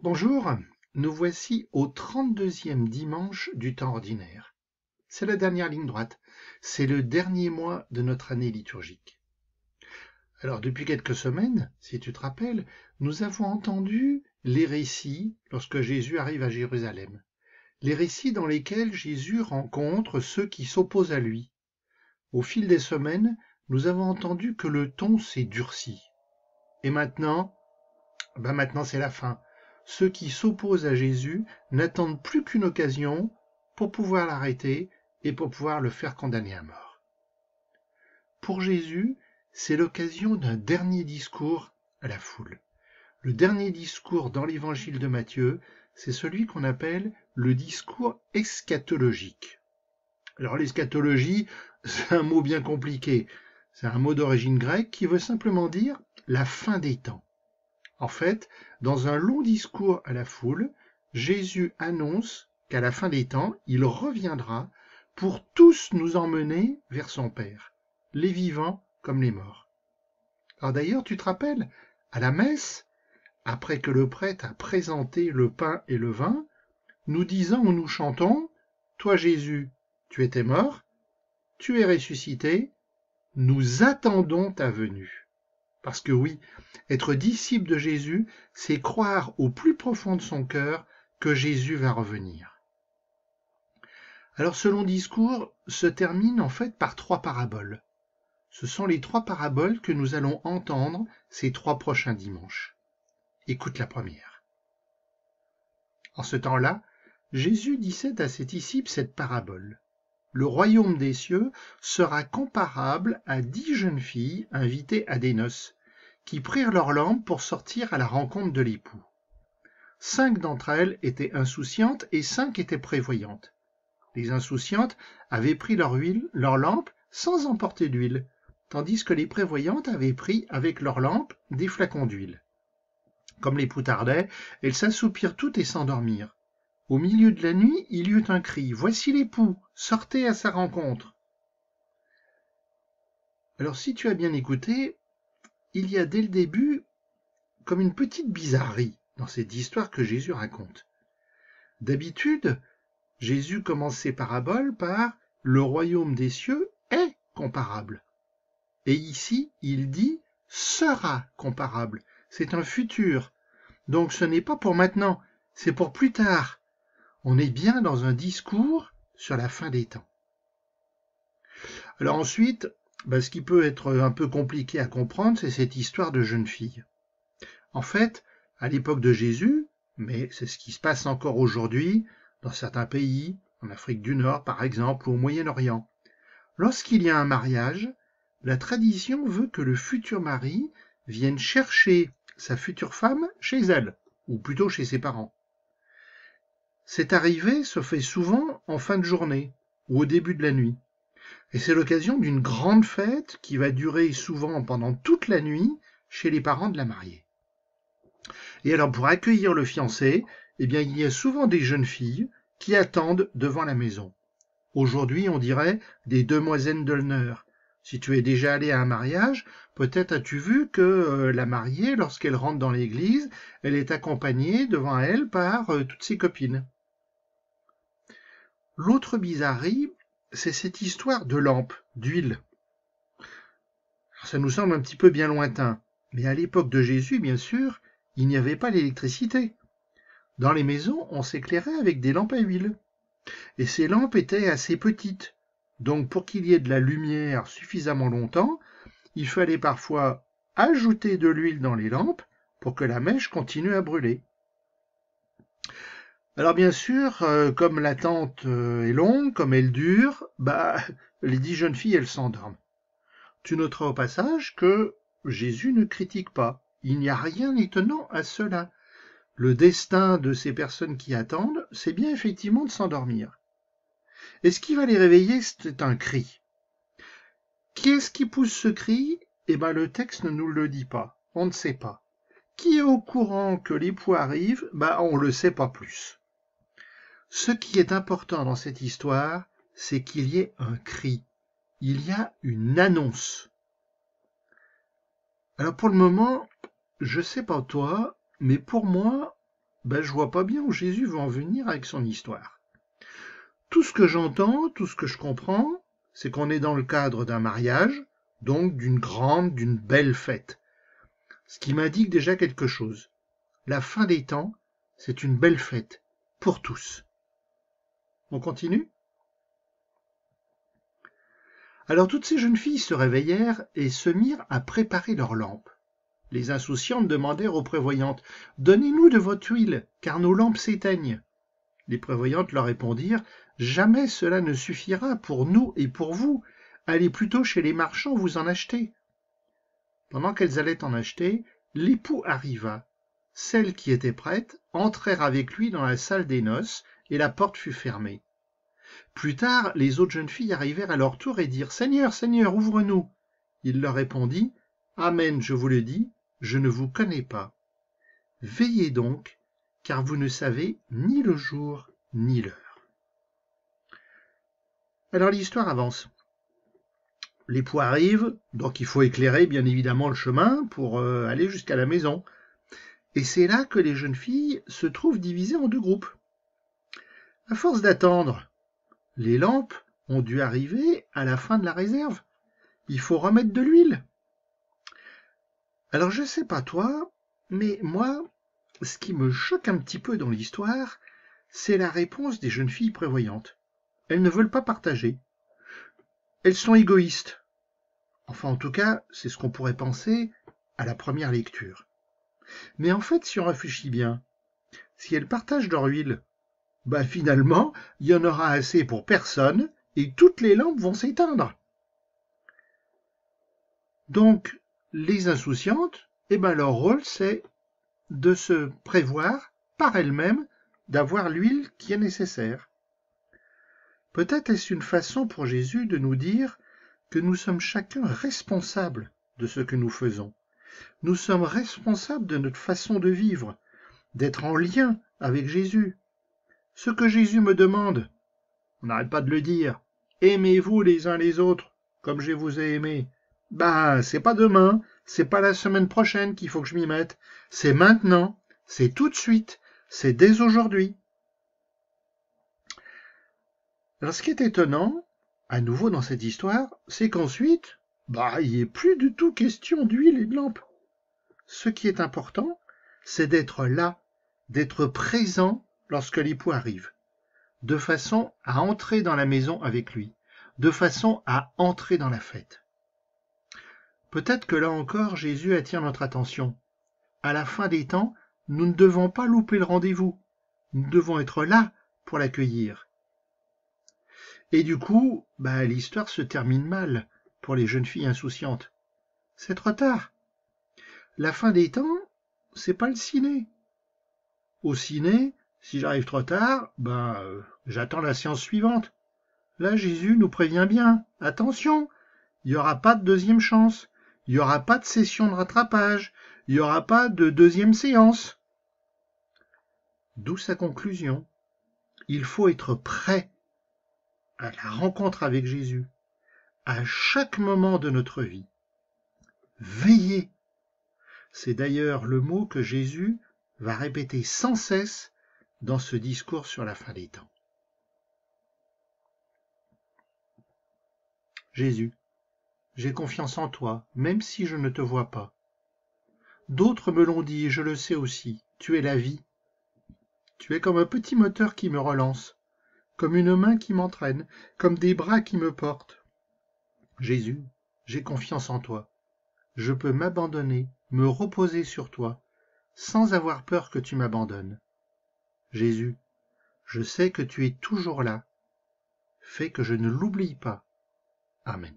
Bonjour, nous voici au 32e dimanche du temps ordinaire. C'est la dernière ligne droite, c'est le dernier mois de notre année liturgique. Alors depuis quelques semaines, si tu te rappelles, nous avons entendu les récits lorsque Jésus arrive à Jérusalem, les récits dans lesquels Jésus rencontre ceux qui s'opposent à lui. Au fil des semaines, nous avons entendu que le ton s'est durci. Et maintenant, ben maintenant c'est la fin ceux qui s'opposent à Jésus n'attendent plus qu'une occasion pour pouvoir l'arrêter et pour pouvoir le faire condamner à mort. Pour Jésus, c'est l'occasion d'un dernier discours à la foule. Le dernier discours dans l'évangile de Matthieu, c'est celui qu'on appelle le discours eschatologique. Alors l'eschatologie, c'est un mot bien compliqué. C'est un mot d'origine grecque qui veut simplement dire la fin des temps. En fait, dans un long discours à la foule, Jésus annonce qu'à la fin des temps, il reviendra pour tous nous emmener vers son Père, les vivants comme les morts. Alors d'ailleurs, tu te rappelles, à la messe, après que le prêtre a présenté le pain et le vin, nous disons ou nous chantons, Toi Jésus, tu étais mort, tu es ressuscité, nous attendons ta venue. Parce que oui, être disciple de Jésus, c'est croire au plus profond de son cœur que Jésus va revenir. Alors ce long discours se termine en fait par trois paraboles. Ce sont les trois paraboles que nous allons entendre ces trois prochains dimanches. Écoute la première. En ce temps-là, Jésus disait à ses disciples cette parabole. Le royaume des cieux sera comparable à dix jeunes filles invitées à des noces qui prirent leurs lampes pour sortir à la rencontre de l'époux. Cinq d'entre elles étaient insouciantes et cinq étaient prévoyantes. Les insouciantes avaient pris leur, huile, leur lampe sans emporter d'huile, tandis que les prévoyantes avaient pris avec leurs lampes des flacons d'huile. Comme l'époux tardait, elles s'assoupirent toutes et s'endormirent. Au milieu de la nuit, il y eut un cri Voici l'époux, sortez à sa rencontre. Alors, si tu as bien écouté, il y a dès le début comme une petite bizarrerie dans cette histoire que Jésus raconte. D'habitude, Jésus commence ses paraboles par Le royaume des cieux est comparable. Et ici, il dit sera comparable. C'est un futur. Donc ce n'est pas pour maintenant, c'est pour plus tard. On est bien dans un discours sur la fin des temps. Alors ensuite, bah, ce qui peut être un peu compliqué à comprendre, c'est cette histoire de jeune fille. En fait, à l'époque de Jésus, mais c'est ce qui se passe encore aujourd'hui dans certains pays, en Afrique du Nord par exemple, ou au Moyen-Orient, lorsqu'il y a un mariage, la tradition veut que le futur mari vienne chercher sa future femme chez elle, ou plutôt chez ses parents. Cette arrivée se fait souvent en fin de journée ou au début de la nuit. Et c'est l'occasion d'une grande fête qui va durer souvent pendant toute la nuit chez les parents de la mariée. Et alors pour accueillir le fiancé, eh bien il y a souvent des jeunes filles qui attendent devant la maison. Aujourd'hui, on dirait des demoiselles d'honneur. Si tu es déjà allé à un mariage, peut-être as-tu vu que euh, la mariée, lorsqu'elle rentre dans l'église, elle est accompagnée devant elle par euh, toutes ses copines. L'autre bizarrerie, c'est cette histoire de lampe, d'huile. Ça nous semble un petit peu bien lointain, mais à l'époque de Jésus, bien sûr, il n'y avait pas l'électricité. Dans les maisons, on s'éclairait avec des lampes à huile. Et ces lampes étaient assez petites, donc pour qu'il y ait de la lumière suffisamment longtemps, il fallait parfois ajouter de l'huile dans les lampes pour que la mèche continue à brûler. Alors bien sûr, euh, comme l'attente euh, est longue, comme elle dure, bah les dix jeunes filles elles s'endorment. Tu noteras au passage que Jésus ne critique pas. Il n'y a rien étonnant à cela. Le destin de ces personnes qui attendent, c'est bien effectivement de s'endormir. Et ce qui va les réveiller, c'est un cri. Qui est-ce qui pousse ce cri Eh bien, le texte ne nous le dit pas. On ne sait pas. Qui est au courant que les poids arrivent Bah, on ne le sait pas plus. Ce qui est important dans cette histoire, c'est qu'il y ait un cri. Il y a une annonce. Alors pour le moment, je sais pas toi, mais pour moi, ben je vois pas bien où Jésus va en venir avec son histoire. Tout ce que j'entends, tout ce que je comprends, c'est qu'on est dans le cadre d'un mariage, donc d'une grande, d'une belle fête. Ce qui m'indique déjà quelque chose. La fin des temps, c'est une belle fête pour tous. On continue Alors toutes ces jeunes filles se réveillèrent et se mirent à préparer leurs lampes. Les insouciantes demandèrent aux prévoyantes Donnez-nous de votre huile, car nos lampes s'éteignent. Les prévoyantes leur répondirent Jamais cela ne suffira pour nous et pour vous. Allez plutôt chez les marchands vous en acheter. Pendant qu'elles allaient en acheter, l'époux arriva. Celles qui étaient prêtes entrèrent avec lui dans la salle des noces et la porte fut fermée plus tard les autres jeunes filles arrivèrent à leur tour et dirent seigneur seigneur ouvre-nous il leur répondit amen je vous le dis je ne vous connais pas veillez donc car vous ne savez ni le jour ni l'heure alors l'histoire avance les pois arrivent, donc il faut éclairer bien évidemment le chemin pour euh, aller jusqu'à la maison. Et c'est là que les jeunes filles se trouvent divisées en deux groupes à force d'attendre les lampes ont dû arriver à la fin de la réserve. Il faut remettre de l'huile. Alors je sais pas toi, mais moi, ce qui me choque un petit peu dans l'histoire, c'est la réponse des jeunes filles prévoyantes. Elles ne veulent pas partager. Elles sont égoïstes. Enfin, en tout cas, c'est ce qu'on pourrait penser à la première lecture. Mais en fait, si on réfléchit bien, si elles partagent leur huile, bah, finalement, il y en aura assez pour personne et toutes les lampes vont s'éteindre. Donc, les insouciantes, eh ben leur rôle, c'est de se prévoir par elles-mêmes d'avoir l'huile qui est nécessaire. Peut-être est-ce une façon pour Jésus de nous dire que nous sommes chacun responsables de ce que nous faisons. Nous sommes responsables de notre façon de vivre, d'être en lien avec Jésus, ce que Jésus me demande, on n'arrête pas de le dire, aimez-vous les uns les autres comme je vous ai aimés. Bah, c'est pas demain, c'est pas la semaine prochaine qu'il faut que je m'y mette, c'est maintenant, c'est tout de suite, c'est dès aujourd'hui. ce qui est étonnant, à nouveau dans cette histoire, c'est qu'ensuite, bah, il est plus du tout question d'huile et de lampe. Ce qui est important, c'est d'être là, d'être présent lorsque l'époux arrive, de façon à entrer dans la maison avec lui, de façon à entrer dans la fête. Peut-être que là encore Jésus attire notre attention. À la fin des temps, nous ne devons pas louper le rendez-vous. Nous devons être là pour l'accueillir. Et du coup, bah, l'histoire se termine mal pour les jeunes filles insouciantes. C'est trop tard. La fin des temps, c'est pas le ciné. Au ciné, si j'arrive trop tard, ben, euh, j'attends la séance suivante. Là, Jésus nous prévient bien. Attention, il n'y aura pas de deuxième chance. Il n'y aura pas de session de rattrapage. Il n'y aura pas de deuxième séance. D'où sa conclusion. Il faut être prêt à la rencontre avec Jésus à chaque moment de notre vie. Veillez. C'est d'ailleurs le mot que Jésus va répéter sans cesse dans ce discours sur la fin des temps. Jésus, j'ai confiance en toi, même si je ne te vois pas. D'autres me l'ont dit, et je le sais aussi, tu es la vie. Tu es comme un petit moteur qui me relance, comme une main qui m'entraîne, comme des bras qui me portent. Jésus, j'ai confiance en toi. Je peux m'abandonner, me reposer sur toi, sans avoir peur que tu m'abandonnes. Jésus, je sais que tu es toujours là. Fais que je ne l'oublie pas. Amen.